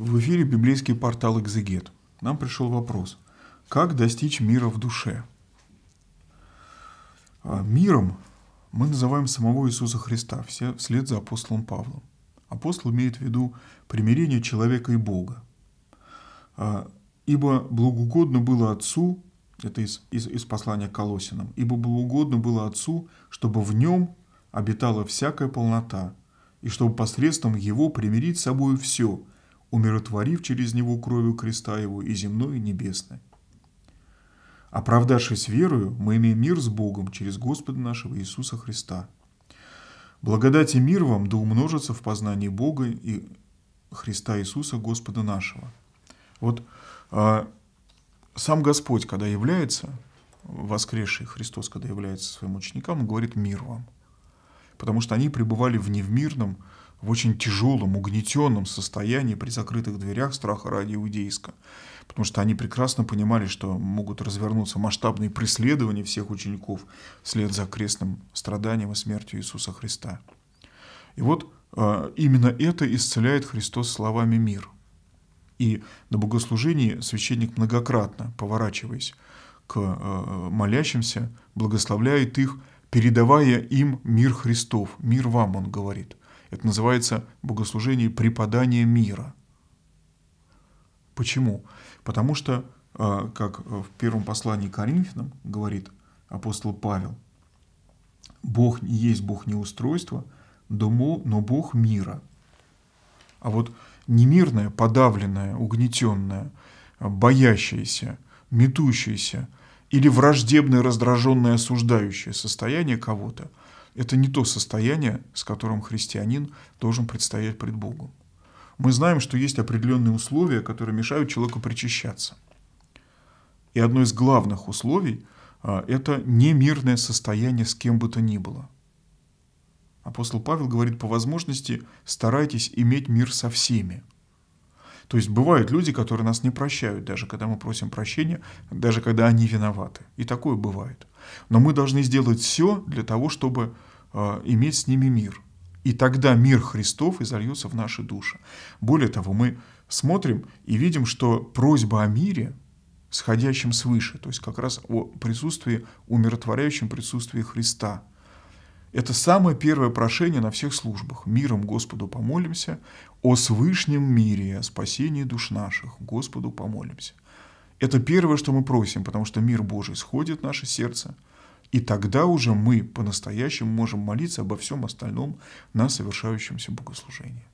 В эфире библейский портал «Экзегет». Нам пришел вопрос. Как достичь мира в душе? А, миром мы называем самого Иисуса Христа, все вслед за апостолом Павлом. Апостол имеет в виду примирение человека и Бога. А, «Ибо благоугодно было Отцу» — это из, из, из послания к Колосинам. «Ибо благоугодно было Отцу, чтобы в нем обитала всякая полнота, и чтобы посредством его примирить с собой все — умиротворив через него кровью креста его и земное, и небесное. Оправдавшись верою, мы имеем мир с Богом через Господа нашего Иисуса Христа. Благодать и мир вам да умножится в познании Бога и Христа Иисуса Господа нашего. Вот э, сам Господь, когда является, воскресший Христос, когда является своим ученикам, он говорит «мир вам». Потому что они пребывали в невмирном, в очень тяжелом, угнетенном состоянии при закрытых дверях страха ради Иудейска. Потому что они прекрасно понимали, что могут развернуться масштабные преследования всех учеников вслед за крестным страданием и смертью Иисуса Христа. И вот а, именно это исцеляет Христос словами «мир». И на богослужении священник многократно, поворачиваясь к а, молящимся, благословляет их, передавая им мир Христов. «Мир вам», он говорит – это называется богослужение преподания мира. Почему? Потому что, а, как в первом послании к Коринфянам говорит апостол Павел, Бог не есть Бог неустройства, но Бог мира. А вот немирное, подавленное, угнетенное, боящееся, метущееся или враждебное, раздраженное, осуждающее состояние кого-то – это не то состояние, с которым христианин должен предстоять пред Богом. Мы знаем, что есть определенные условия, которые мешают человеку причащаться. И одно из главных условий а, – это немирное состояние с кем бы то ни было. Апостол Павел говорит, по возможности старайтесь иметь мир со всеми. То есть бывают люди, которые нас не прощают, даже когда мы просим прощения, даже когда они виноваты. И такое бывает. Но мы должны сделать все для того, чтобы Э, иметь с ними мир. И тогда мир Христов изольется в наши души. Более того, мы смотрим и видим, что просьба о мире, сходящем свыше, то есть как раз о присутствии, умиротворяющем присутствии Христа. Это самое первое прошение на всех службах. Миром Господу помолимся, о свышнем мире, о спасении душ наших, Господу помолимся. Это первое, что мы просим, потому что мир Божий сходит в наше сердце – и тогда уже мы по-настоящему можем молиться обо всем остальном на совершающемся богослужении.